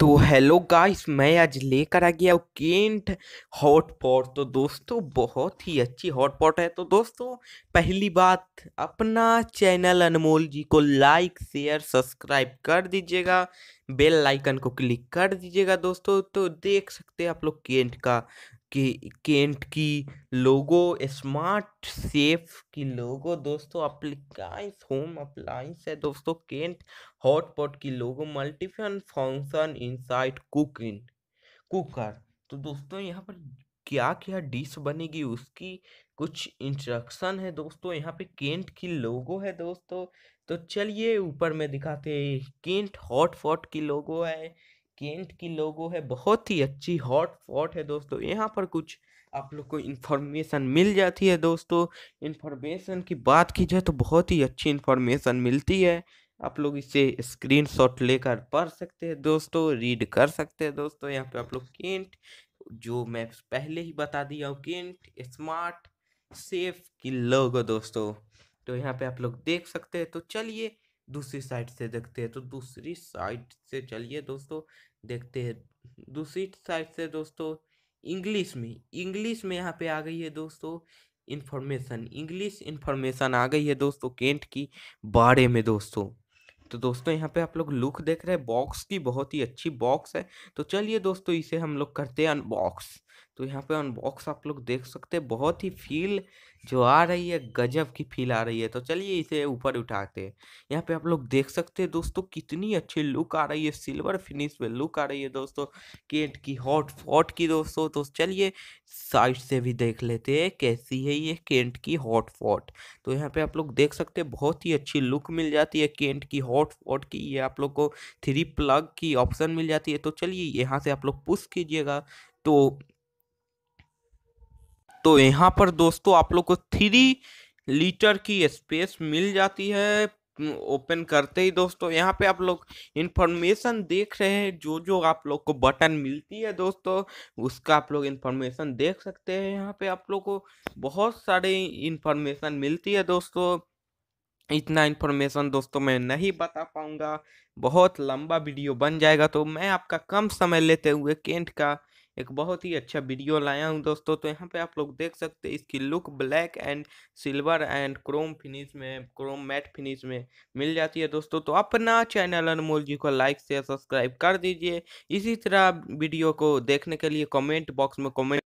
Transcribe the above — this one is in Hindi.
तो हेलो गाइस मैं आज लेकर आ गया केंट हॉटपॉट तो दोस्तों बहुत ही अच्छी हॉटपॉट है तो दोस्तों पहली बात अपना चैनल अनमोल जी को लाइक शेयर सब्सक्राइब कर दीजिएगा बेल आइकन को क्लिक कर दीजिएगा दोस्तों तो देख सकते हैं आप लोग केंट का के केंट की लोगो स्मार्ट सेफ की लोगो दोस्तों अप्लाइंस होम अप्लाइंस है दोस्तों केंट हॉटपॉट की लोगो मल्टीफन फंक्शन इनसाइड कुकिंग कुकर तो दोस्तों यहाँ पर क्या क्या डिश बनेगी उसकी कुछ इंस्ट्रक्शन है दोस्तों यहाँ पे केंट की लोगो है दोस्तों तो चलिए ऊपर में दिखाते हैं केंट हॉटपॉट की लोगो है केंट की लोगो है बहुत ही अच्छी हॉट स्पॉट है दोस्तों यहाँ पर कुछ आप लोग को इन्फॉर्मेशन मिल जाती है दोस्तों इन्फॉर्मेशन की बात की जाए तो बहुत ही अच्छी इन्फॉर्मेशन मिलती है आप लोग इसे स्क्रीनशॉट लेकर पढ़ सकते हैं दोस्तों रीड कर सकते हैं दोस्तों यहाँ पे आप लोग केंट जो मैं पहले ही बता दिया हूँ केंट स्मार्ट सेफ की लोगो दोस्तों तो यहाँ पे आप लोग देख सकते हैं तो चलिए दूसरी साइड से देखते हैं तो दूसरी साइड से चलिए दोस्तों देखते हैं दूसरी साइड से दोस्तों इंग्लिश में इंग्लिश में यहाँ पे आ गई है दोस्तों इन्फॉर्मेशन इंग्लिश इन्फॉर्मेशन आ गई है दोस्तों केंट की बारे में दोस्तों तो दोस्तों यहाँ पे आप लोग लुक देख रहे हैं बॉक्स की बहुत ही अच्छी बॉक्स है तो चलिए दोस्तों इसे हम लोग करते हैं अनबॉक्स तो यहाँ पे अनबॉक्स आप लोग देख सकते हैं बहुत ही फील जो आ रही है गजब की फील आ रही है तो चलिए इसे ऊपर उठाते हैं यहाँ पे आप लोग देख सकते हैं दोस्तों कितनी अच्छी लुक आ रही है सिल्वर फिनिश में लुक आ रही है दोस्तों केट की हॉट फॉट की दोस्तों तो चलिए साइड से भी देख लेते हैं कैसी है ये केंट की हॉट फॉट तो यहाँ पे आप लोग देख सकते हैं बहुत ही अच्छी लुक मिल जाती है केंट की हॉट फॉट की ये आप लोग को थ्री प्लग की ऑप्शन मिल जाती है तो चलिए यहाँ से आप लोग पुश कीजिएगा तो तो यहाँ पर दोस्तों आप लोग को थ्री लीटर की स्पेस मिल जाती है ओपन करते ही दोस्तों यहाँ पे आप लोग इन्फॉर्मेशन देख रहे हैं जो जो आप लोग को बटन मिलती है दोस्तों उसका आप लोग इन्फॉर्मेशन देख सकते हैं यहाँ पे आप लोग को बहुत सारे इन्फॉर्मेशन मिलती है दोस्तों इतना इन्फॉर्मेशन दोस्तों मैं नहीं बता पाऊँगा बहुत लंबा वीडियो बन जाएगा तो मैं आपका कम समय लेते हुए केंट का एक बहुत ही अच्छा वीडियो लाया हूँ दोस्तों तो यहाँ पे आप लोग देख सकते हैं इसकी look black and silver and chrome finish में क्रोम मैट फिनिश में मिल जाती है दोस्तों तो अपना चैनल अनमोल जी को लाइक से सब्सक्राइब कर दीजिए इसी तरह वीडियो को देखने के लिए कमेंट बॉक्स में कमेंट